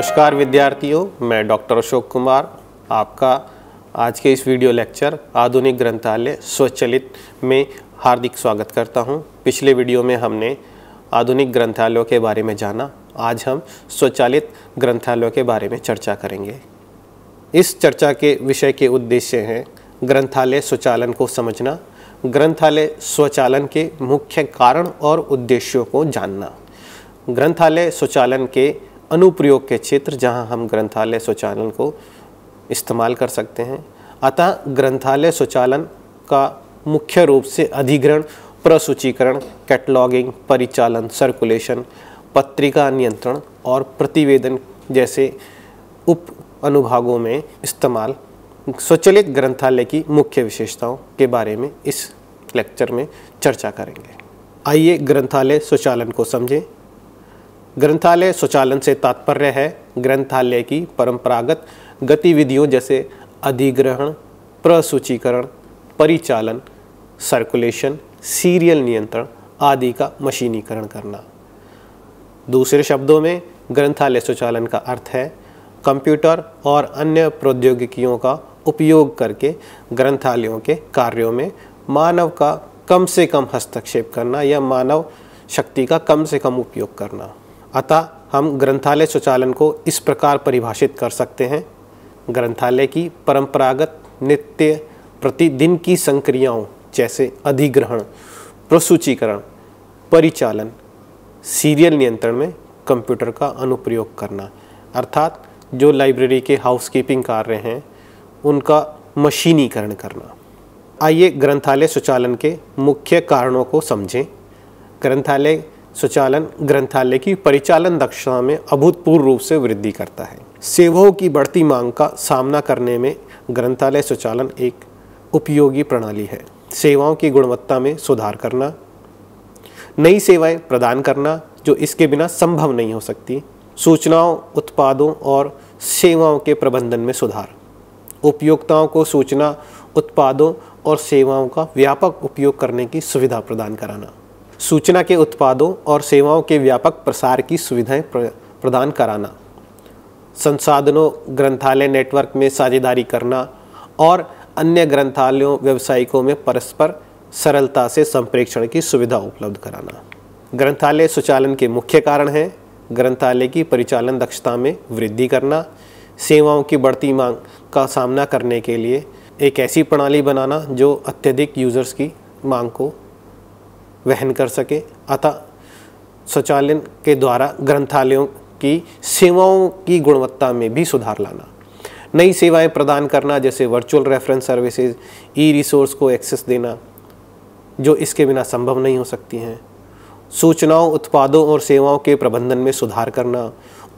नमस्कार विद्यार्थियों मैं डॉक्टर अशोक कुमार आपका आज के इस वीडियो लेक्चर आधुनिक ग्रंथालय स्वचलित में हार्दिक स्वागत करता हूं। पिछले वीडियो में हमने आधुनिक ग्रंथालयों के बारे में जाना आज हम स्वचालित ग्रंथालयों के बारे में चर्चा करेंगे इस चर्चा के विषय के उद्देश्य हैं ग्रंथालय स्वचालन को समझना ग्रंथालय स्वचालन के मुख्य कारण और उद्देश्यों को जानना ग्रंथालय स्वचालन के अनुप्रयोग के क्षेत्र जहां हम ग्रंथालय स्वचालन को इस्तेमाल कर सकते हैं अतः ग्रंथालय स्वचालन का मुख्य रूप से अधिग्रहण प्रसूचीकरण कैटलॉगिंग परिचालन सर्कुलेशन पत्रिका नियंत्रण और प्रतिवेदन जैसे उप अनुभागों में इस्तेमाल स्वचलित ग्रंथालय की मुख्य विशेषताओं के बारे में इस लेक्चर में चर्चा करेंगे आइए ग्रंथालय स्वचालन को समझें ग्रंथालय स्वचालन से तात्पर्य है ग्रंथालय की परंपरागत गतिविधियों जैसे अधिग्रहण प्रसूचीकरण परिचालन सर्कुलेशन सीरियल नियंत्रण आदि का मशीनीकरण करना दूसरे शब्दों में ग्रंथालय स्वचालन का अर्थ है कंप्यूटर और अन्य प्रौद्योगिकियों का उपयोग करके ग्रंथालयों के कार्यों में मानव का कम से कम हस्तक्षेप करना या मानव शक्ति का कम से कम उपयोग करना अतः हम ग्रंथालय स्वचालन को इस प्रकार परिभाषित कर सकते हैं ग्रंथालय की परंपरागत नित्य प्रतिदिन की संक्रियाओं जैसे अधिग्रहण प्रसूचीकरण परिचालन सीरियल नियंत्रण में कंप्यूटर का अनुप्रयोग करना अर्थात जो लाइब्रेरी के हाउसकीपिंग कार्य हैं उनका मशीनीकरण करना आइए ग्रंथालय स्वचालन के मुख्य कारणों को समझें ग्रंथालय स्वचालन ग्रंथालय की परिचालन दक्षता में अभूतपूर्व रूप से वृद्धि करता है सेवाओं की बढ़ती मांग का सामना करने में ग्रंथालय स्वचालन एक उपयोगी प्रणाली है सेवाओं की गुणवत्ता में सुधार करना नई सेवाएं प्रदान करना जो इसके बिना संभव नहीं हो सकती सूचनाओं उत्पादों और सेवाओं के प्रबंधन में सुधार उपयोगताओं को सूचना उत्पादों और सेवाओं का व्यापक उपयोग करने की सुविधा प्रदान कराना सूचना के उत्पादों और सेवाओं के व्यापक प्रसार की सुविधाएं प्रदान कराना संसाधनों ग्रंथालय नेटवर्क में साझेदारी करना और अन्य ग्रंथालयों व्यावसायिकों में परस्पर सरलता से संप्रेक्षण की सुविधा उपलब्ध कराना ग्रंथालय सुचालन के मुख्य कारण हैं ग्रंथालय की परिचालन दक्षता में वृद्धि करना सेवाओं की बढ़ती मांग का सामना करने के लिए एक ऐसी प्रणाली बनाना जो अत्यधिक यूज़र्स की मांग को वहन कर सके अतः स्वचालय के द्वारा ग्रंथालयों की सेवाओं की गुणवत्ता में भी सुधार लाना नई सेवाएं प्रदान करना जैसे virtual reference services e resource को एक्सेस देना जो इसके बिना संभव नहीं हो सकती हैं सूचनाओं उत्पादों और सेवाओं के प्रबंधन में सुधार करना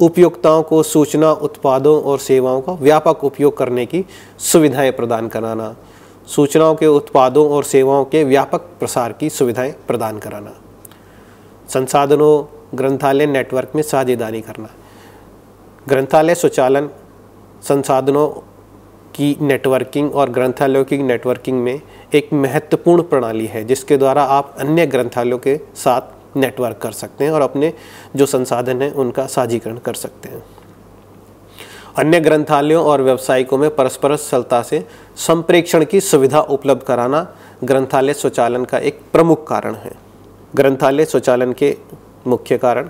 उपयोक्ताओं को सूचना उत्पादों और सेवाओं का व्यापक उपयोग करने की सुविधाएं प्रदान कराना सूचनाओं के उत्पादों और सेवाओं के व्यापक प्रसार की सुविधाएं प्रदान कराना संसाधनों ग्रंथालय नेटवर्क में साझेदारी करना ग्रंथालय स्वचालन संसाधनों की नेटवर्किंग और ग्रंथालयों की नेटवर्किंग में एक महत्वपूर्ण प्रणाली है जिसके द्वारा आप अन्य ग्रंथालयों के साथ नेटवर्क कर सकते हैं और अपने जो संसाधन हैं उनका साझीकरण कर सकते हैं अन्य ग्रंथालयों और व्यवसायिकों में परस्पर सरलता से संप्रेक्षण की सुविधा उपलब्ध कराना ग्रंथालय स्वचालन का एक प्रमुख कारण है ग्रंथालय स्वचालन के मुख्य कारण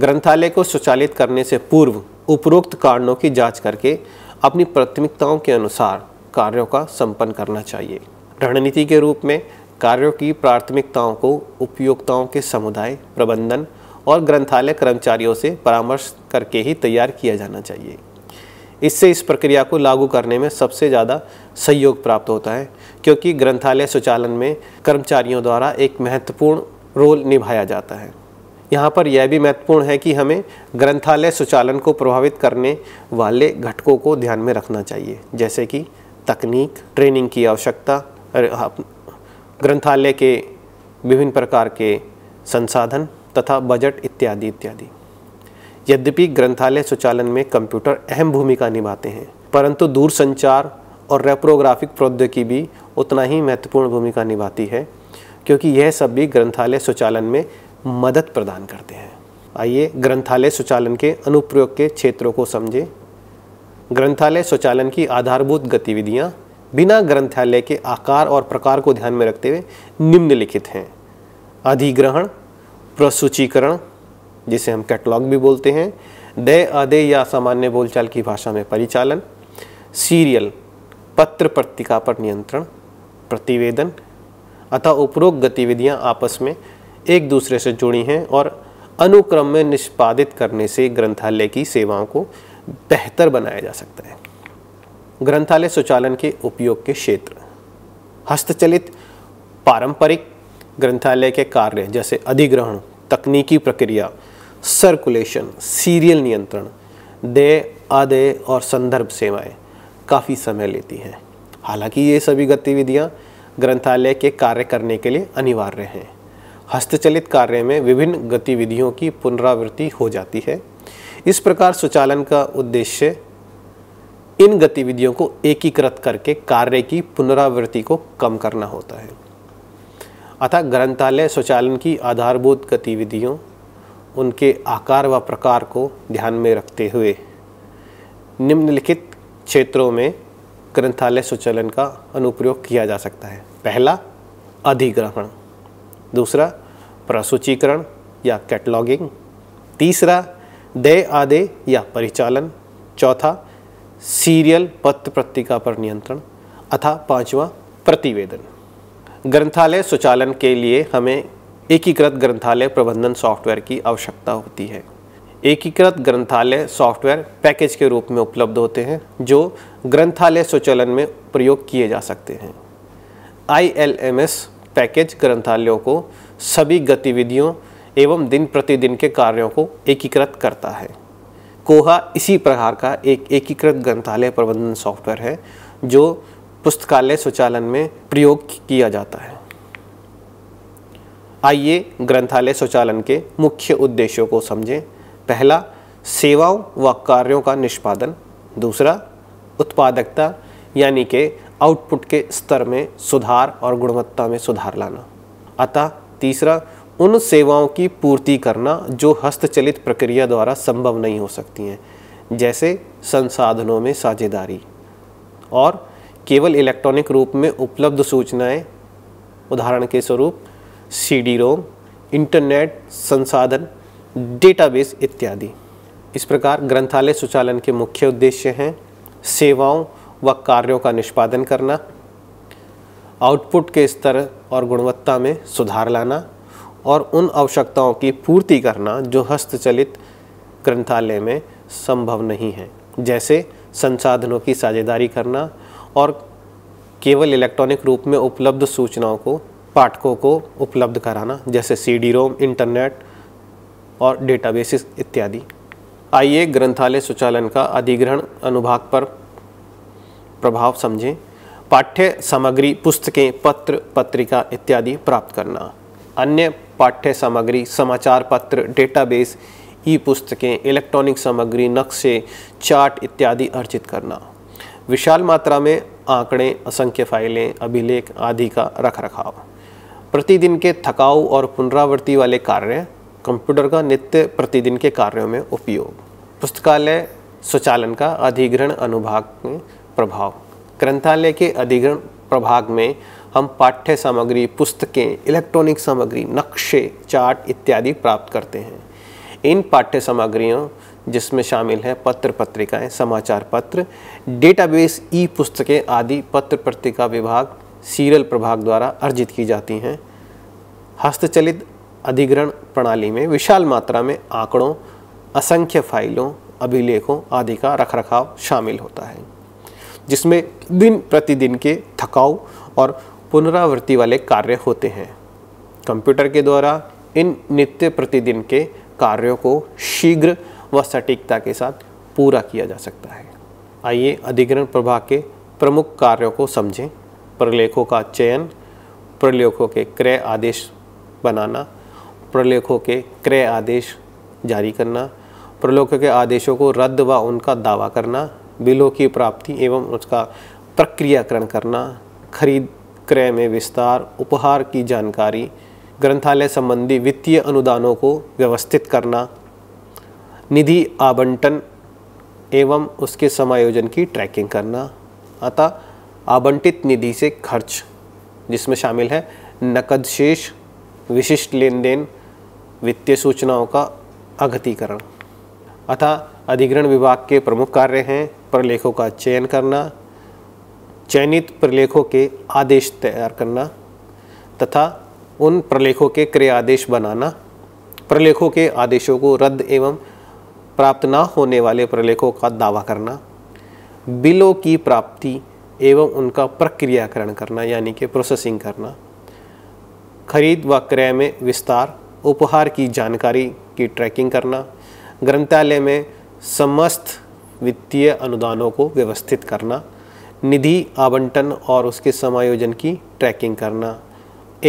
ग्रंथालय को स्वचालित करने से पूर्व उपरोक्त कारणों की जांच करके अपनी प्राथमिकताओं के अनुसार कार्यों का संपन्न करना चाहिए रणनीति के रूप में कार्यों की प्राथमिकताओं को उपयोगताओं के समुदाय प्रबंधन और ग्रंथालय कर्मचारियों से परामर्श करके ही तैयार किया जाना चाहिए इससे इस प्रक्रिया को लागू करने में सबसे ज़्यादा सहयोग प्राप्त होता है क्योंकि ग्रंथालय स्वचालन में कर्मचारियों द्वारा एक महत्वपूर्ण रोल निभाया जाता है यहाँ पर यह भी महत्वपूर्ण है कि हमें ग्रंथालय स्वचालन को प्रभावित करने वाले घटकों को ध्यान में रखना चाहिए जैसे कि तकनीक ट्रेनिंग की आवश्यकता ग्रंथालय के विभिन्न प्रकार के संसाधन तथा बजट इत्यादि इत्यादि यद्यपि ग्रंथालय स्वचालन में कंप्यूटर अहम भूमिका निभाते हैं परंतु दूरसंचार और रेप्रोग्राफिक प्रौद्योगिकी भी उतना ही महत्वपूर्ण भूमिका निभाती है क्योंकि यह सब भी ग्रंथालय स्वचालन में मदद प्रदान करते हैं आइए ग्रंथालय स्वचालन के अनुप्रयोग के क्षेत्रों को समझें ग्रंथालय स्वचालन की आधारभूत गतिविधियाँ बिना ग्रंथालय के आकार और प्रकार को ध्यान में रखते हुए निम्नलिखित हैं अधिग्रहण प्रसूचीकरण जिसे हम कैटलॉग भी बोलते हैं दे अदे या सामान्य बोलचाल की भाषा में परिचालन सीरियल पत्र पत्रिका पर नियंत्रण प्रतिवेदन अथा उपरोक्त गतिविधियां आपस में एक दूसरे से जुड़ी हैं और अनुक्रम में निष्पादित करने से ग्रंथालय की सेवाओं को बेहतर बनाया जा सकता है ग्रंथालय स्वचालन के उपयोग के क्षेत्र हस्तचलित पारंपरिक ग्रंथालय के कार्य जैसे अधिग्रहण तकनीकी प्रक्रिया सर्कुलेशन सीरियल नियंत्रण देय आदे और संदर्भ सेवाएं काफ़ी समय लेती हैं हालांकि ये सभी गतिविधियां ग्रंथालय के कार्य करने के लिए अनिवार्य हैं हस्तचलित कार्य में विभिन्न गतिविधियों की पुनरावृत्ति हो जाती है इस प्रकार स्वचालन का उद्देश्य इन गतिविधियों को एकीकृत करके कार्य की पुनरावृत्ति को कम करना होता है अतः ग्रंथालय स्वचालन की आधारभूत गतिविधियों उनके आकार व प्रकार को ध्यान में रखते हुए निम्नलिखित क्षेत्रों में ग्रंथालय स्वचलन का अनुप्रयोग किया जा सकता है पहला अधिग्रहण दूसरा प्रसूचीकरण या कैटलॉगिंग तीसरा दे आदे या परिचालन चौथा सीरियल पत्र पत्रिका पर नियंत्रण अथा पांचवा प्रतिवेदन ग्रंथालय स्वचालन के लिए हमें एकीकृत ग्रंथालय प्रबंधन सॉफ्टवेयर की आवश्यकता होती है एकीकृत ग्रंथालय सॉफ्टवेयर पैकेज के रूप में उपलब्ध होते हैं जो ग्रंथालय स्वचालन में प्रयोग किए जा सकते हैं आईएलएमएस पैकेज ग्रंथालयों को सभी गतिविधियों एवं दिन प्रतिदिन के कार्यों को एकीकृत करता है कोहा इसी प्रकार का एक एकीकृत ग्रंथालय प्रबंधन सॉफ्टवेयर है जो पुस्तकालय स्वचालन में प्रयोग किया जाता है आइए ग्रंथालय स्वचालन के मुख्य उद्देश्यों को समझें पहला सेवाओं व कार्यों का निष्पादन दूसरा उत्पादकता यानी कि आउटपुट के स्तर में सुधार और गुणवत्ता में सुधार लाना अतः तीसरा उन सेवाओं की पूर्ति करना जो हस्तचलित प्रक्रिया द्वारा संभव नहीं हो सकती हैं जैसे संसाधनों में साझेदारी और केवल इलेक्ट्रॉनिक रूप में उपलब्ध सूचनाएं उदाहरण के स्वरूप सी डी रोम इंटरनेट संसाधन डेटाबेस इत्यादि इस प्रकार ग्रंथालय सुचालन के मुख्य उद्देश्य हैं सेवाओं व कार्यों का निष्पादन करना आउटपुट के स्तर और गुणवत्ता में सुधार लाना और उन आवश्यकताओं की पूर्ति करना जो हस्तचलित ग्रंथालय में संभव नहीं है जैसे संसाधनों की साझेदारी करना और केवल इलेक्ट्रॉनिक रूप में उपलब्ध सूचनाओं को पाठकों को उपलब्ध कराना जैसे सी डी रोम इंटरनेट और डेटाबेसिस इत्यादि आइए ग्रंथालय स्वचालन का अधिग्रहण अनुभाग पर प्रभाव समझें पाठ्य सामग्री पुस्तकें पत्र पत्रिका इत्यादि प्राप्त करना अन्य पाठ्य सामग्री समाचार पत्र डेटाबेस ई पुस्तकें इलेक्ट्रॉनिक सामग्री नक्शे चार्ट इत्यादि अर्जित करना विशाल मात्रा में आंकड़े असंख्य फाइलें अभिलेख आदि का रखरखाव प्रतिदिन के थकाऊ और पुनरावृत्ति वाले कार्य कंप्यूटर का नित्य प्रतिदिन के कार्यों में उपयोग पुस्तकालय स्वचालन का अधिग्रहण अनुभाग में प्रभाव ग्रंथालय के अधिग्रहण प्रभाग में हम पाठ्य सामग्री पुस्तकें इलेक्ट्रॉनिक सामग्री नक्शे चार्ट इत्यादि प्राप्त करते हैं इन पाठ्य सामग्रियों जिसमें शामिल हैं पत्र पत्रिकाएं समाचार पत्र डेटाबेस ई पुस्तकें आदि पत्र पत्रिका विभाग सीरियल प्रभाग द्वारा अर्जित की जाती हैं हस्तचलित अधिग्रहण प्रणाली में विशाल मात्रा में आंकड़ों असंख्य फाइलों अभिलेखों आदि का रखरखाव शामिल होता है जिसमें दिन प्रतिदिन के थकाऊ और पुनरावृत्ति वाले कार्य होते हैं कंप्यूटर के द्वारा इन नित्य प्रतिदिन के कार्यों को शीघ्र व सटीकता के साथ पूरा किया जा सकता है आइए अधिग्रहण प्रभाग के प्रमुख कार्यों को समझें प्रलेखों का चयन प्रलेखों के क्रय आदेश बनाना प्रलेखों के क्रय आदेश जारी करना प्रलेखों के आदेशों को रद्द व उनका दावा करना बिलों की प्राप्ति एवं उसका प्रक्रियाकरण करना खरीद क्रय में विस्तार उपहार की जानकारी ग्रंथालय संबंधी वित्तीय अनुदानों को व्यवस्थित करना निधि आवंटन एवं उसके समायोजन की ट्रैकिंग करना अतः आवंटित निधि से खर्च जिसमें शामिल है नकद शेष विशिष्ट लेन देन वित्तीय सूचनाओं का अगतिकरण अतः अधिग्रहण विभाग के प्रमुख कार्य हैं प्रलेखों का चयन करना चयनित प्रलेखों के आदेश तैयार करना तथा उन प्रलेखों के क्रय आदेश बनाना प्रलेखों के आदेशों को रद्द एवं प्राप्त न होने वाले प्रलेखों का दावा करना बिलों की प्राप्ति एवं उनका प्रक्रियाकरण करना यानी कि प्रोसेसिंग करना खरीद व क्रय में विस्तार उपहार की जानकारी की ट्रैकिंग करना ग्रंथालय में समस्त वित्तीय अनुदानों को व्यवस्थित करना निधि आवंटन और उसके समायोजन की ट्रैकिंग करना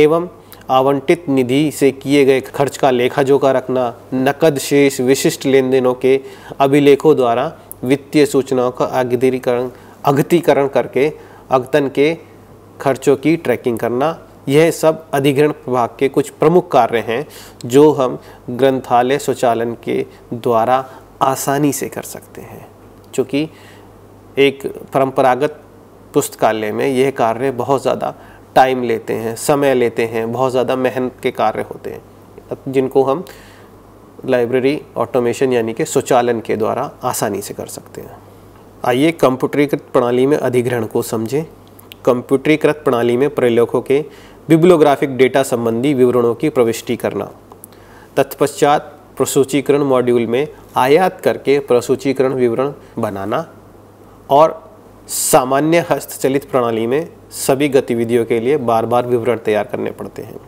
एवं आवंटित निधि से किए गए खर्च का लेखा जोखा रखना नकद शेष विशिष्ट लेन देनों के अभिलेखों द्वारा वित्तीय सूचनाओं का आगिदीकरण अगतिकरण करके अगतन के खर्चों की ट्रैकिंग करना यह सब अधिग्रहण विभाग के कुछ प्रमुख कार्य हैं जो हम ग्रंथालय स्वचालन के द्वारा आसानी से कर सकते हैं क्योंकि एक परंपरागत पुस्तकालय में यह कार्य बहुत ज़्यादा टाइम लेते हैं समय लेते हैं बहुत ज़्यादा मेहनत के कार्य होते हैं जिनको हम लाइब्रेरी ऑटोमेशन यानी कि स्वचालन के द्वारा आसानी से कर सकते हैं आइए कंप्यूटरीकृत प्रणाली में अधिग्रहण को समझें कंप्यूटरीकृत प्रणाली में प्रलेखों के बिब्लोग्राफिक डेटा संबंधी विवरणों की प्रविष्टि करना तत्पश्चात प्रसूचीकरण मॉड्यूल में आयात करके प्रसूचीकरण विवरण बनाना और सामान्य हस्तचलित प्रणाली में सभी गतिविधियों के लिए बार बार विवरण तैयार करने पड़ते हैं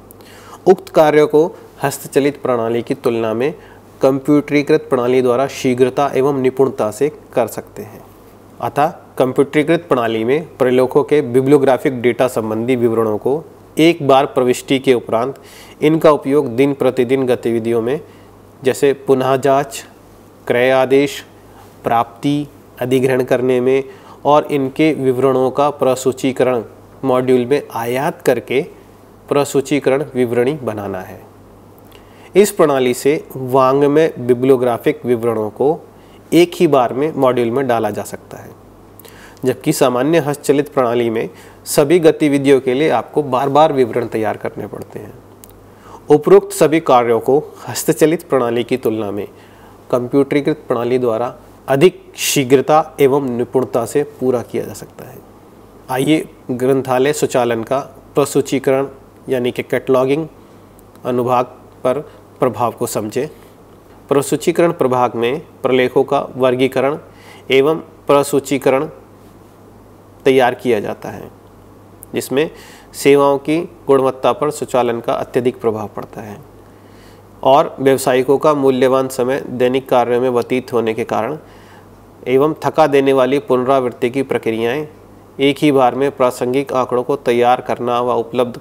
उक्त कार्यों को हस्तचलित प्रणाली की तुलना में कंप्यूटरीकृत प्रणाली द्वारा शीघ्रता एवं निपुणता से कर सकते हैं अतः कंप्यूटरीकृत प्रणाली में प्रलेखों के बिब्लियोग्राफिक डेटा संबंधी विवरणों को एक बार प्रविष्टि के उपरांत इनका उपयोग दिन प्रतिदिन गतिविधियों में जैसे पुनः जांच क्रय आदेश प्राप्ति अधिग्रहण करने में और इनके विवरणों का प्रसूचीकरण मॉड्यूल में आयात करके प्रसूचीकरण विवरणी बनाना है इस प्रणाली से वांग में बिब्लियोग्राफिक विवरणों को एक ही बार में मॉड्यूल में डाला जा सकता है जबकि सामान्य हस्तचलित प्रणाली में सभी गतिविधियों के लिए आपको बार बार विवरण तैयार करने पड़ते हैं उपरोक्त सभी कार्यों को हस्तचलित प्रणाली की तुलना में कंप्यूटरीकृत प्रणाली द्वारा अधिक शीघ्रता एवं निपुणता से पूरा किया जा सकता है आइए ग्रंथालय स्वचालन का प्रसूचीकरण यानी कि कैटलॉगिंग अनुभाग पर प्रभाव को समझें प्रसूचीकरण प्रभाग में प्रलेखों का वर्गीकरण एवं प्रसूचीकरण तैयार किया जाता है जिसमें सेवाओं की गुणवत्ता पर सुचालन का अत्यधिक प्रभाव पड़ता है और व्यवसायिकों का मूल्यवान समय दैनिक कार्यों में व्यतीत होने के कारण एवं थका देने वाली पुनरावृत्ति की प्रक्रियाएं एक ही बार में प्रासंगिक आंकड़ों को तैयार करना व उपलब्ध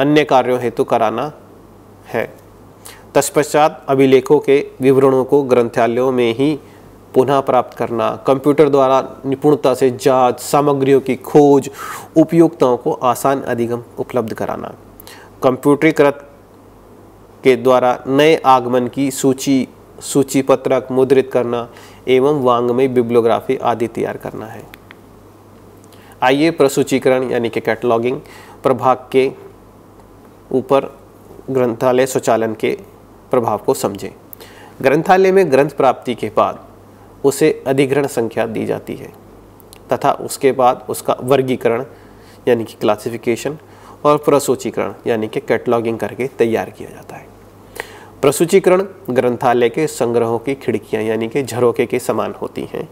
अन्य कार्यों हेतु कराना है तत्पश्चात अभिलेखों के विवरणों को ग्रंथालयों में ही पुनः प्राप्त करना कंप्यूटर द्वारा निपुणता से जांच सामग्रियों की खोज उपयोगिताओं को आसान अधिगम उपलब्ध कराना कंप्यूटरीकृत के द्वारा नए आगमन की सूची सूची पत्रक मुद्रित करना एवं वांग्मय बिब्लोग्राफी आदि तैयार करना है आइए प्रसूचीकरण यानी कि कैटलॉगिंग प्रभाग के ऊपर ग्रंथालय स्वचालन के प्रभाव को समझें ग्रंथालय में ग्रंथ प्राप्ति के बाद उसे अधिग्रहण संख्या दी जाती है तथा उसके बाद उसका वर्गीकरण यानी कि क्लासिफिकेशन और प्रसूचीकरण यानी कि कैटलॉगिंग करके तैयार किया जाता है प्रसूचीकरण ग्रंथालय के संग्रहों की खिड़कियां यानी कि झरोके के समान होती हैं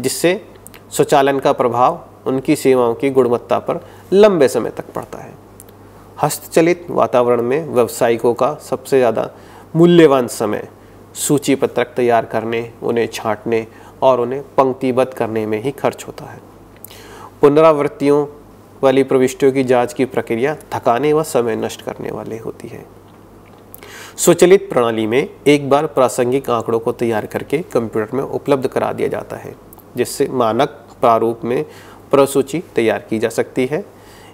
जिससे स्वचालन का प्रभाव उनकी सेवाओं की गुणवत्ता पर लंबे समय तक पड़ता है हस्तचलित वातावरण में व्यवसायिकों का सबसे ज़्यादा मूल्यवान समय सूची पत्रक तैयार करने उन्हें छांटने और उन्हें पंक्तिबद्ध करने में ही खर्च होता है पुनरावृत्तियों वाली प्रविष्टियों की जांच की प्रक्रिया थकाने व समय नष्ट करने वाली होती है स्वचलित प्रणाली में एक बार प्रासंगिक आंकड़ों को तैयार करके कंप्यूटर में उपलब्ध करा दिया जाता है जिससे मानक प्रारूप में प्रसूची तैयार की जा सकती है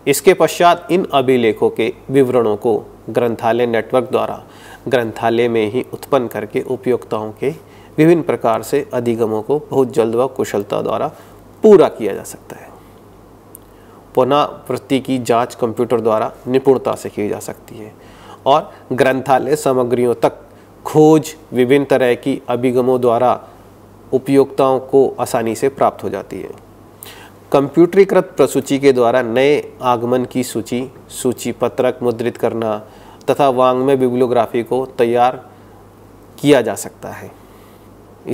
इसके पश्चात इन अभिलेखों के विवरणों को ग्रंथालय नेटवर्क द्वारा ग्रंथालय में ही उत्पन्न करके उपयोक्ताओं के विभिन्न प्रकार से अधिगमों को बहुत जल्द व कुशलता द्वारा पूरा किया जा सकता है पुनःवृत्ति की जांच कंप्यूटर द्वारा निपुणता से की जा सकती है और ग्रंथालय सामग्रियों तक खोज विभिन्न तरह की अभिगमों द्वारा उपयोक्ताओं को आसानी से प्राप्त हो जाती है कंप्यूटरीकृत प्रसूची के द्वारा नए आगमन की सूची सूची पत्रक मुद्रित करना तथा वांग्मय बिब्लियोग्राफी को तैयार किया जा सकता है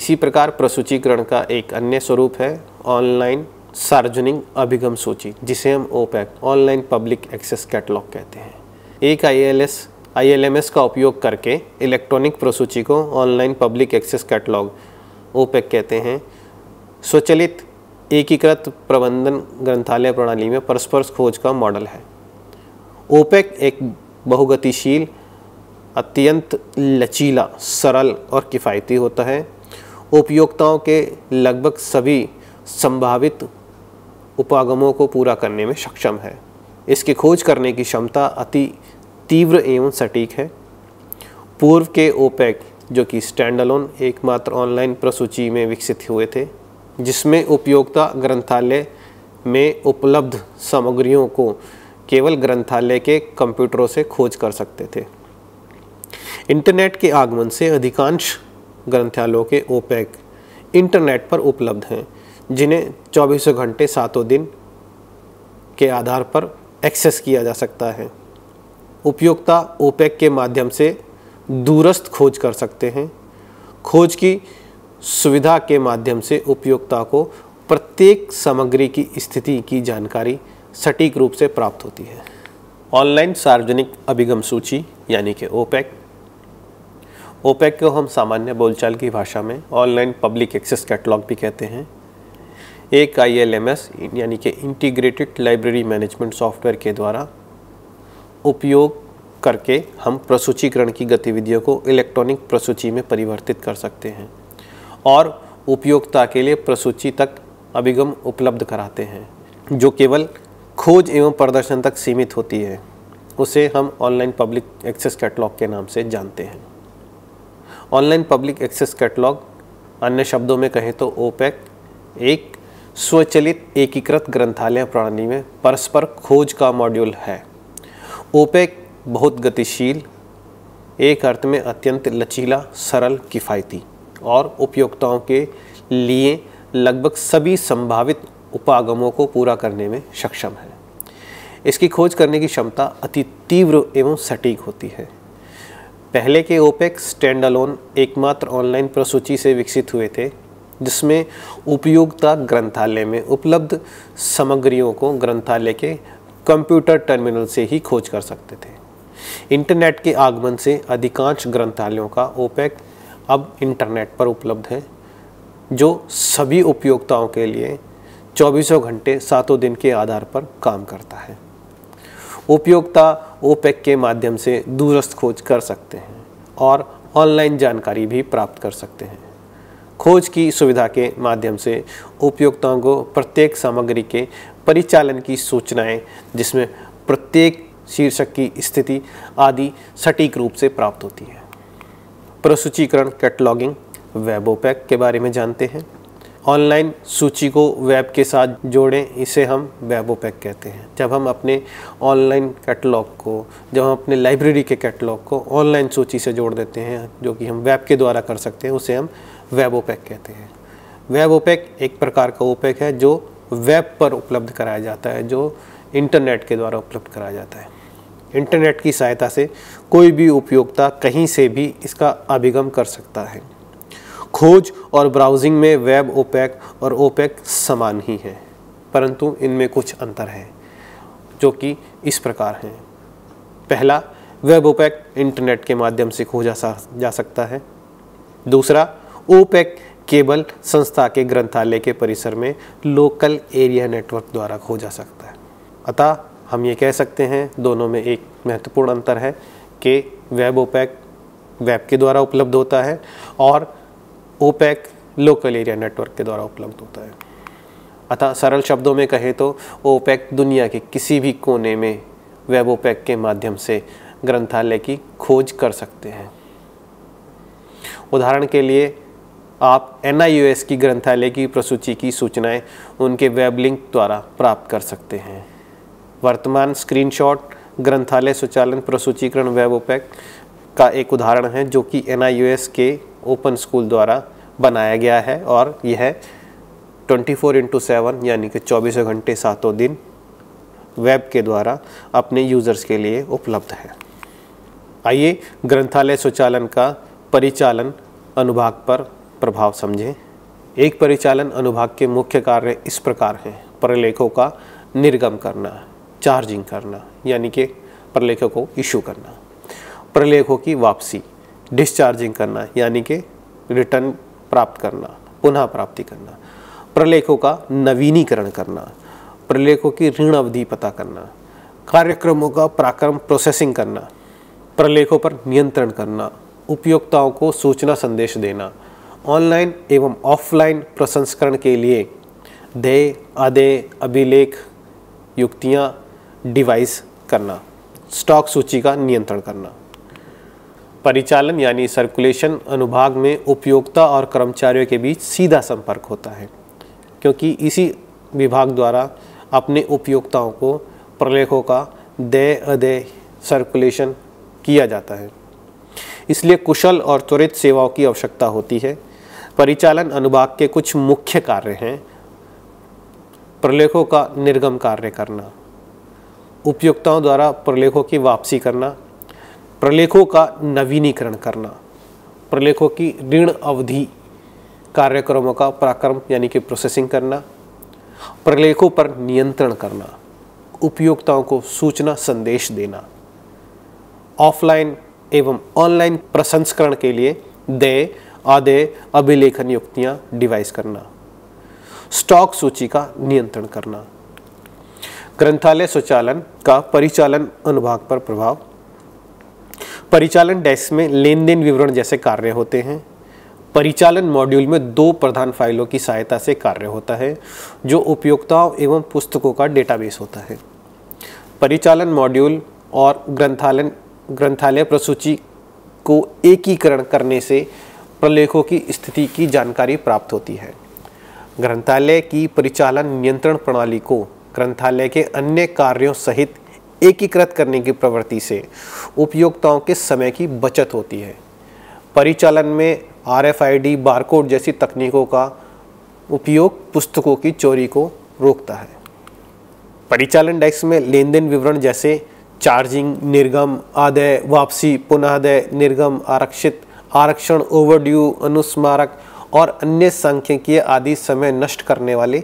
इसी प्रकार प्रसूचीकरण का एक अन्य स्वरूप है ऑनलाइन सार्वजनिक अभिगम सूची जिसे हम OPAC online public access catalogue कहते हैं एक आईएलएस आईएलएमएस का उपयोग करके इलेक्ट्रॉनिक प्रसूची को online public access catalogue OPAC कहते हैं स्वचलित एकीकृत प्रबंधन ग्रंथालय प्रणाली में परस्पर खोज का मॉडल है ओपेक एक बहुगतिशील अत्यंत लचीला सरल और किफ़ायती होता है उपयोगताओं के लगभग सभी संभावित उपागमों को पूरा करने में सक्षम है इसकी खोज करने की क्षमता अति तीव्र एवं सटीक है पूर्व के ओपेक जो कि स्टैंडलोन एकमात्र ऑनलाइन प्रसूची में विकसित हुए थे जिसमें उपयोगिता ग्रंथालय में उपलब्ध सामग्रियों को केवल ग्रंथालय के कंप्यूटरों से खोज कर सकते थे इंटरनेट के आगमन से अधिकांश ग्रंथालयों के ओपैक इंटरनेट पर उपलब्ध हैं जिन्हें चौबीसों घंटे सातों दिन के आधार पर एक्सेस किया जा सकता है उपयोगिता ओपेक के माध्यम से दूरस्थ खोज कर सकते हैं खोज की सुविधा के माध्यम से उपयोक्ता को प्रत्येक सामग्री की स्थिति की जानकारी सटीक रूप से प्राप्त होती है ऑनलाइन सार्वजनिक अभिगम सूची यानी कि ओपैक ओपैक को हम सामान्य बोलचाल की भाषा में ऑनलाइन पब्लिक एक्सेस कैटलॉग भी कहते हैं एक आई एल एम एस यानी कि इंटीग्रेटेड लाइब्रेरी मैनेजमेंट सॉफ्टवेयर के द्वारा उपयोग करके हम प्रसूचीकरण की गतिविधियों को इलेक्ट्रॉनिक प्रसूची में परिवर्तित कर सकते हैं और उपयोगिता के लिए प्रसूची तक अभिगम उपलब्ध कराते हैं जो केवल खोज एवं प्रदर्शन तक सीमित होती है उसे हम ऑनलाइन पब्लिक एक्सेस कैटलॉग के नाम से जानते हैं ऑनलाइन पब्लिक एक्सेस कैटलॉग अन्य शब्दों में कहें तो ओपेक एक स्वचलित एकीकृत ग्रंथालय प्रणाली में परस्पर खोज का मॉड्यूल है ओपेक बहुत गतिशील एक अर्थ में अत्यंत लचीला सरल किफ़ायती और उपयोगिताओं के लिए लगभग सभी संभावित उपागमों को पूरा करने में सक्षम है इसकी खोज करने की क्षमता अति तीव्र एवं सटीक होती है पहले के ओपेक स्टैंड अलोन एकमात्र ऑनलाइन प्रसूची से विकसित हुए थे जिसमें उपयोगिता ग्रंथालय में उपलब्ध सामग्रियों को ग्रंथालय के कंप्यूटर टर्मिनल से ही खोज कर सकते थे इंटरनेट के आगमन से अधिकांश ग्रंथालयों का ओपेक अब इंटरनेट पर उपलब्ध हैं जो सभी उपयोक्ताओं के लिए चौबीसों घंटे सातों दिन के आधार पर काम करता है उपयोक्ता ओपेक के माध्यम से दूरस्थ खोज कर सकते हैं और ऑनलाइन जानकारी भी प्राप्त कर सकते हैं खोज की सुविधा के माध्यम से उपयोगताओं को प्रत्येक सामग्री के परिचालन की सूचनाएं जिसमें प्रत्येक शीर्षक की स्थिति आदि सटीक रूप से प्राप्त होती है प्रसूचीकरण कैटलॉगिंग वेब ओपैक के बारे में जानते हैं ऑनलाइन सूची को वेब के साथ जोड़ें इसे हम वेब ओपैक कहते हैं जब हम अपने ऑनलाइन कैटलॉग को जब हम अपने लाइब्रेरी के कैटलॉग को ऑनलाइन सूची से जोड़ देते हैं जो कि हम वेब के द्वारा कर सकते हैं उसे हम वेब ओपैक कहते हैं वेब ओपैक एक प्रकार का ओपैक है जो वेब पर उपलब्ध कराया जाता है जो इंटरनेट के द्वारा उपलब्ध कराया जाता है इंटरनेट की सहायता से कोई भी उपयोगता कहीं से भी इसका अभिगम कर सकता है खोज और ब्राउजिंग में वेब ओपैक और ओपैक समान ही हैं परंतु इनमें कुछ अंतर हैं जो कि इस प्रकार हैं पहला वेब ओपैक इंटरनेट के माध्यम से खोजा जा सकता है दूसरा ओपैक केबल संस्था के ग्रंथालय के परिसर में लोकल एरिया नेटवर्क द्वारा खोजा सकता है अतः हम ये कह सकते हैं दोनों में एक महत्वपूर्ण अंतर है कि वेब ओपैक वेब के द्वारा उपलब्ध होता है और ओपैक लोकल एरिया नेटवर्क के द्वारा उपलब्ध होता है अतः सरल शब्दों में कहें तो ओपैक दुनिया के किसी भी कोने में वेब ओपैक के माध्यम से ग्रंथालय की खोज कर सकते हैं उदाहरण के लिए आप एन की ग्रंथालय की प्रसूची की सूचनाएं उनके वेब लिंक द्वारा प्राप्त कर सकते हैं वर्तमान स्क्रीनशॉट ग्रंथालय स्वचालन प्रसूचीकरण वेब ओपैक का एक उदाहरण है जो कि एन के ओपन स्कूल द्वारा बनाया गया है और यह 24 फोर इंटू सेवन यानी कि चौबीसों घंटे सातों दिन वेब के द्वारा अपने यूज़र्स के लिए उपलब्ध है आइए ग्रंथालय स्वचालन का परिचालन अनुभाग पर प्रभाव समझें एक परिचालन अनुभाग के मुख्य कार्य इस प्रकार हैं परलेखों का निर्गम करना चार्जिंग करना यानी कि प्रलेखों को इशू करना प्रलेखों की वापसी डिस्चार्जिंग करना यानी कि रिटर्न प्राप्त करना पुनः प्राप्ति करना प्रलेखों का नवीनीकरण करना प्रलेखों की ऋण अवधि पता करना कार्यक्रमों का प्राक्रम प्रोसेसिंग करना प्रलेखों पर नियंत्रण करना उपयोक्ताओं को सूचना संदेश देना ऑनलाइन एवं ऑफलाइन प्रसंस्करण के लिए देय आदेय अभिलेख युक्तियाँ डिवाइस करना स्टॉक सूची का नियंत्रण करना परिचालन यानी सर्कुलेशन अनुभाग में उपयोक्ता और कर्मचारियों के बीच सीधा संपर्क होता है क्योंकि इसी विभाग द्वारा अपने उपयोक्ताओं को प्रलेखों का दय अदय सर्कुलेशन किया जाता है इसलिए कुशल और त्वरित सेवाओं की आवश्यकता होती है परिचालन अनुभाग के कुछ मुख्य कार्य हैं प्रलेखों का निर्गम कार्य करना उपयोक्ताओं द्वारा प्रलेखों की वापसी करना प्रलेखों का नवीनीकरण करना प्रलेखों की ऋण अवधि कार्यक्रमों का पराक्रम यानी कि प्रोसेसिंग करना प्रलेखों पर नियंत्रण करना उपयोक्ताओं को सूचना संदेश देना ऑफलाइन एवं ऑनलाइन प्रसंस्करण के लिए देय आदेय अभिलेखन युक्तियाँ डिवाइस करना स्टॉक सूची का नियंत्रण करना ग्रंथालय स्वचालन का परिचालन अनुभाग पर प्रभाव परिचालन डेस्क में लेन देन विवरण जैसे कार्य होते हैं परिचालन मॉड्यूल में दो प्रधान फाइलों की सहायता से कार्य होता है जो उपयोक्ताओं एवं पुस्तकों का डेटाबेस होता है परिचालन मॉड्यूल और ग्रंथालन ग्रंथालय प्रसूची को एकीकरण करने से प्रलेखों की स्थिति की जानकारी प्राप्त होती है ग्रंथालय की परिचालन नियंत्रण प्रणाली को ग्रंथालय के अन्य कार्यों सहित एकीकृत करने की प्रवृत्ति से उपयोक्ताओं के समय की बचत होती है परिचालन में आर एफ बारकोड जैसी तकनीकों का उपयोग पुस्तकों की चोरी को रोकता है परिचालन डेस्क में लेन देन विवरण जैसे चार्जिंग निर्गम आदय वापसी पुनादय निर्गम आरक्षित आरक्षण ओवरड्यू अनुस्मारक और अन्य सांख्यिकीय आदि समय नष्ट करने वाले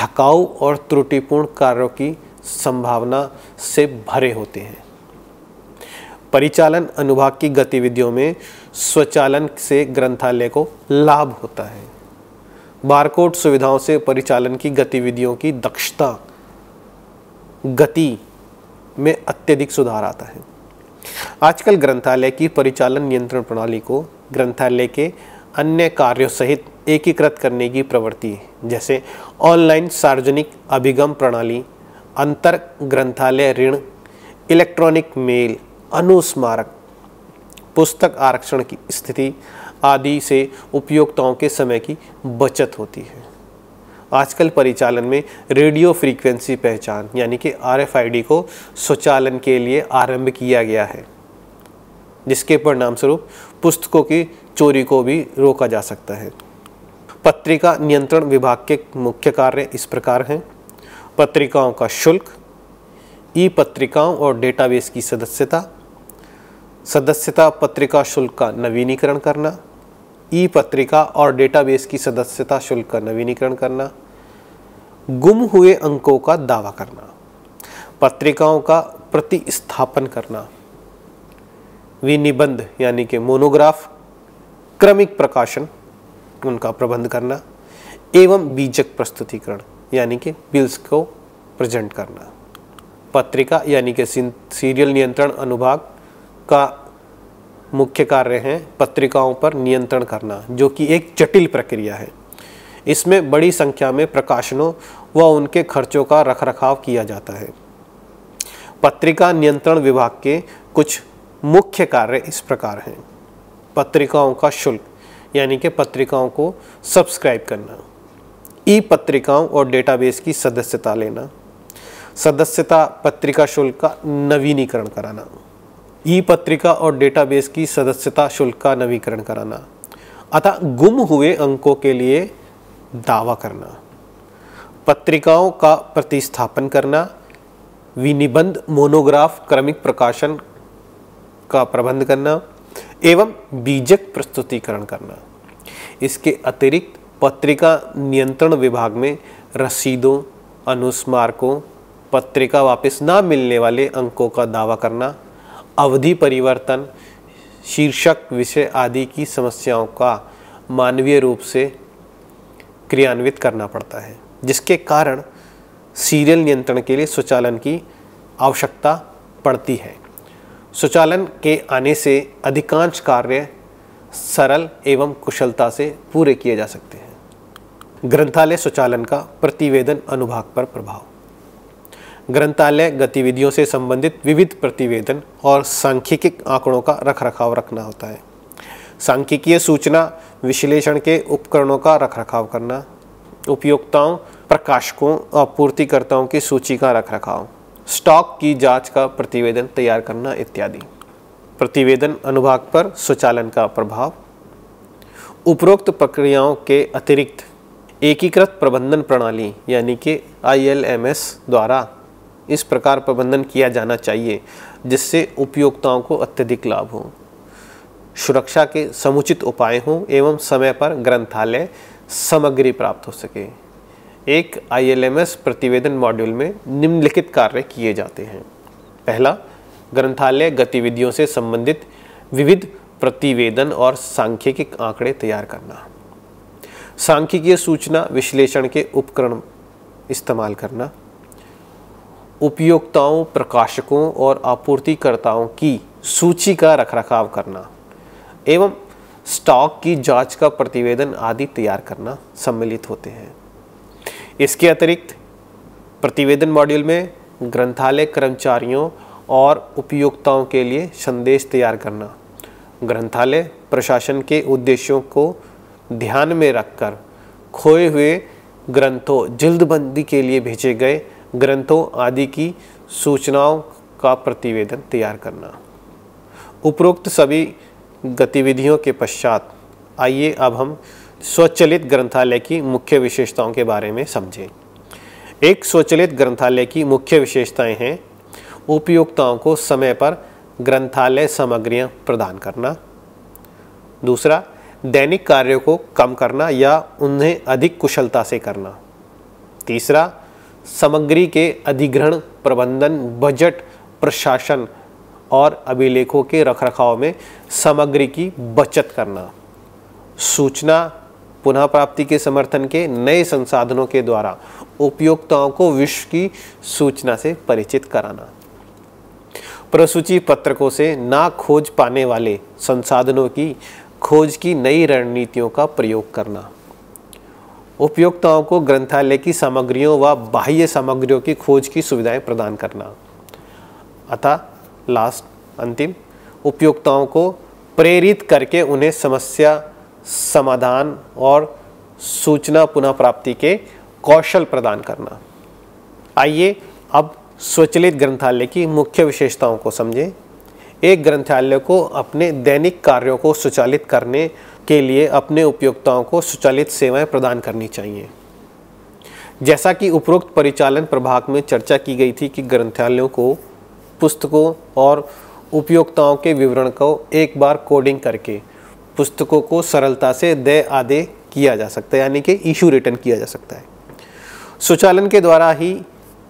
थकाऊ और त्रुटिपूर्ण कार्यों की संभावना से भरे होते हैं परिचालन अनुभाग की गतिविधियों में स्वचालन से ग्रंथालय को लाभ होता है बारकोड सुविधाओं से परिचालन की गतिविधियों की दक्षता गति में अत्यधिक सुधार आता है आजकल ग्रंथालय की परिचालन नियंत्रण प्रणाली को ग्रंथालय के अन्य कार्यों सहित एकीकृत करने की प्रवृत्ति जैसे ऑनलाइन सार्वजनिक अभिगम प्रणाली अंतर ग्रंथालय ऋण इलेक्ट्रॉनिक मेल अनुस्मारक पुस्तक आरक्षण की स्थिति आदि से उपयोगताओं के समय की बचत होती है आजकल परिचालन में रेडियो फ्रीक्वेंसी पहचान यानी कि आर को स्वचालन के लिए आरंभ किया गया है जिसके परिणामस्वरूप पुस्तकों की चोरी को भी रोका जा सकता है पत्रिका नियंत्रण विभाग के मुख्य कार्य इस प्रकार हैं पत्रिकाओं का शुल्क ई पत्रिकाओं और डेटाबेस की सदस्यता सदस्यता पत्रिका शुल्क का नवीनीकरण करना ई पत्रिका और डेटाबेस की सदस्यता शुल्क का नवीनीकरण करना गुम हुए अंकों का दावा करना पत्रिकाओं का प्रतिस्थापन करना विनिबंध यानी कि मोनोग्राफ क्रमिक प्रकाशन उनका प्रबंध करना एवं बीजक प्रस्तुतिकरण यानी कि बिल्स को प्रेजेंट करना पत्रिका यानी कि सीरियल नियंत्रण अनुभाग का मुख्य कार्य है पत्रिकाओं पर नियंत्रण करना जो कि एक जटिल प्रक्रिया है इसमें बड़ी संख्या में प्रकाशनों व उनके खर्चों का रखरखाव किया जाता है पत्रिका नियंत्रण विभाग के कुछ मुख्य कार्य इस प्रकार हैं पत्रिकाओं का शुल्क यानी कि पत्रिकाओं को सब्सक्राइब करना ई पत्रिकाओं और डेटाबेस की सदस्यता लेना सदस्यता पत्रिका शुल्क का नवीनीकरण कराना ई पत्रिका और डेटाबेस की सदस्यता शुल्क का नवीकरण कराना अतः गुम हुए अंकों के लिए दावा करना पत्रिकाओं का प्रतिस्थापन करना विनिबंध मोनोग्राफ क्रमिक प्रकाशन का प्रबंध करना एवं बीजक प्रस्तुतिकरण करना इसके अतिरिक्त पत्रिका नियंत्रण विभाग में रसीदों अनुस्मारकों पत्रिका वापस ना मिलने वाले अंकों का दावा करना अवधि परिवर्तन शीर्षक विषय आदि की समस्याओं का मानवीय रूप से क्रियान्वित करना पड़ता है जिसके कारण सीरियल नियंत्रण के लिए स्वचालन की आवश्यकता पड़ती है सुचालन के आने से अधिकांश कार्य सरल एवं कुशलता से पूरे किए जा सकते हैं ग्रंथालय सुचालन का प्रतिवेदन अनुभाग पर प्रभाव ग्रंथालय गतिविधियों से संबंधित विविध प्रतिवेदन और सांख्यिकी आंकड़ों का रखरखाव रखना होता है सांख्यिकीय सूचना विश्लेषण के उपकरणों का रखरखाव करना उपयोगिताओं प्रकाशकों और पूर्तिकर्ताओं की सूची का रखरखाव स्टॉक की जांच का प्रतिवेदन तैयार करना इत्यादि प्रतिवेदन अनुभाग पर स्वचालन का प्रभाव उपरोक्त प्रक्रियाओं के अतिरिक्त एकीकृत प्रबंधन प्रणाली यानी कि आईएलएमएस द्वारा इस प्रकार प्रबंधन किया जाना चाहिए जिससे उपयोक्ताओं को अत्यधिक लाभ हो सुरक्षा के समुचित उपाय हों एवं समय पर ग्रंथालय सामग्री प्राप्त हो सके एक आईएलएमएस प्रतिवेदन मॉड्यूल में निम्नलिखित कार्य किए जाते हैं पहला ग्रंथालय गतिविधियों से संबंधित विविध प्रतिवेदन और सांख्यिकी आंकड़े तैयार करना सांख्यिकीय सूचना विश्लेषण के उपकरण इस्तेमाल करना उपयोक्ताओं प्रकाशकों और आपूर्तिकर्ताओं की सूची का रखरखाव करना एवं स्टॉक की जांच का प्रतिवेदन आदि तैयार करना सम्मिलित होते हैं इसके अतिरिक्त प्रतिवेदन मॉड्यूल में ग्रंथालय कर्मचारियों और उपयोक्ताओं के लिए संदेश तैयार करना ग्रंथालय प्रशासन के उद्देश्यों को ध्यान में रखकर खोए हुए ग्रंथों जल्दबंदी के लिए भेजे गए ग्रंथों आदि की सूचनाओं का प्रतिवेदन तैयार करना उपरोक्त सभी गतिविधियों के पश्चात आइए अब हम स्वचलित ग्रंथालय की मुख्य विशेषताओं के बारे में समझें एक स्वचलित ग्रंथालय की मुख्य विशेषताएं हैं उपयोगताओं को समय पर ग्रंथालय सामग्रियां प्रदान करना दूसरा दैनिक कार्यों को कम करना या उन्हें अधिक कुशलता से करना तीसरा सामग्री के अधिग्रहण प्रबंधन बजट प्रशासन और अभिलेखों के रखरखाव में सामग्री की बचत करना सूचना पुनः प्राप्ति के समर्थन के नए संसाधनों के द्वारा उपयोगताओं को विश्व की सूचना से परिचित कराना प्रसूची पत्रकों से ना खोज पाने वाले संसाधनों की खोज की नई रणनीतियों का प्रयोग करना उपयोगताओं को ग्रंथालय की सामग्रियों व बाह्य सामग्रियों की खोज की सुविधाएं प्रदान करना अतः लास्ट अंतिम उपयोगताओं को प्रेरित करके उन्हें समस्या समाधान और सूचना पुनः प्राप्ति के कौशल प्रदान करना आइए अब स्वचलित ग्रंथालय की मुख्य विशेषताओं को समझें एक ग्रंथालय को अपने दैनिक कार्यों को स्वचालित करने के लिए अपने उपयोगताओं को स्वचालित सेवाएं प्रदान करनी चाहिए जैसा कि उपरोक्त परिचालन प्रभाग में चर्चा की गई थी कि ग्रंथालयों को पुस्तकों और उपयोगताओं के विवरण को एक बार कोडिंग करके पुस्तकों को सरलता से दे आदे किया जा सकता है यानी कि इशू रिटर्न किया जा सकता है स्वचालन के द्वारा ही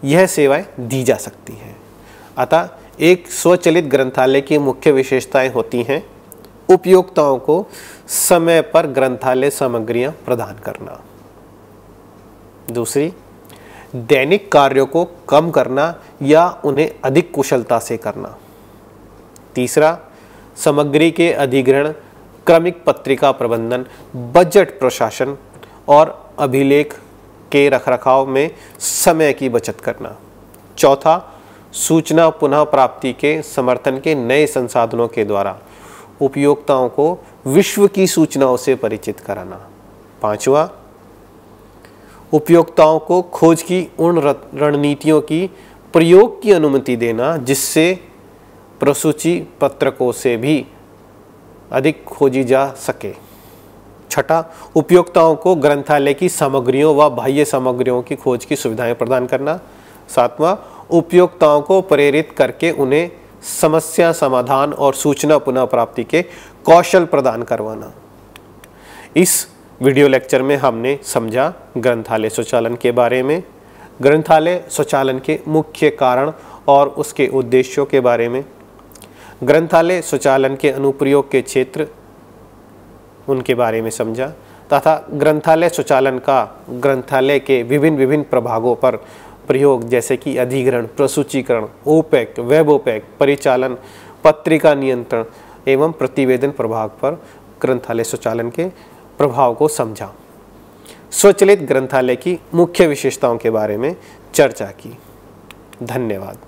यह सेवाएं दी जा सकती हैं अतः एक स्वचलित ग्रंथालय की मुख्य विशेषताएं होती हैं उपयोक्ताओं को समय पर ग्रंथालय सामग्रियां प्रदान करना दूसरी दैनिक कार्यों को कम करना या उन्हें अधिक कुशलता से करना तीसरा सामग्री के अधिग्रहण क्रमिक पत्रिका प्रबंधन बजट प्रशासन और अभिलेख के रखरखाव में समय की बचत करना चौथा सूचना पुनः प्राप्ति के समर्थन के नए संसाधनों के द्वारा उपयोगताओं को विश्व की सूचनाओं से परिचित कराना पांचवा उपयोगताओं को खोज की उन रणनीतियों की प्रयोग की अनुमति देना जिससे प्रसूची पत्रकों से भी अधिक खोजी जा सके छठा उपयोक्ताओं को ग्रंथालय की सामग्रियों व बाह्य सामग्रियों की खोज की सुविधाएं प्रदान करना सातवां उपयोक्ताओं को प्रेरित करके उन्हें समस्या समाधान और सूचना पुनः प्राप्ति के कौशल प्रदान करवाना इस वीडियो लेक्चर में हमने समझा ग्रंथालय स्वचालन के बारे में ग्रंथालय स्वचालन के मुख्य कारण और उसके उद्देश्यों के बारे में ग्रंथालय स्वचालन के अनुप्रयोग के क्षेत्र उनके बारे में समझा तथा ग्रंथालय स्वचालन का ग्रंथालय के विभिन्न विभिन्न प्रभागों पर प्रयोग जैसे कि अधिग्रहण प्रसूचीकरण ओपैक वेब ओपैक परिचालन पत्रिका नियंत्रण एवं प्रतिवेदन प्रभाग पर ग्रंथालय स्वचालन के प्रभाव को समझा स्वचलित ग्रंथालय की मुख्य विशेषताओं के बारे में चर्चा की धन्यवाद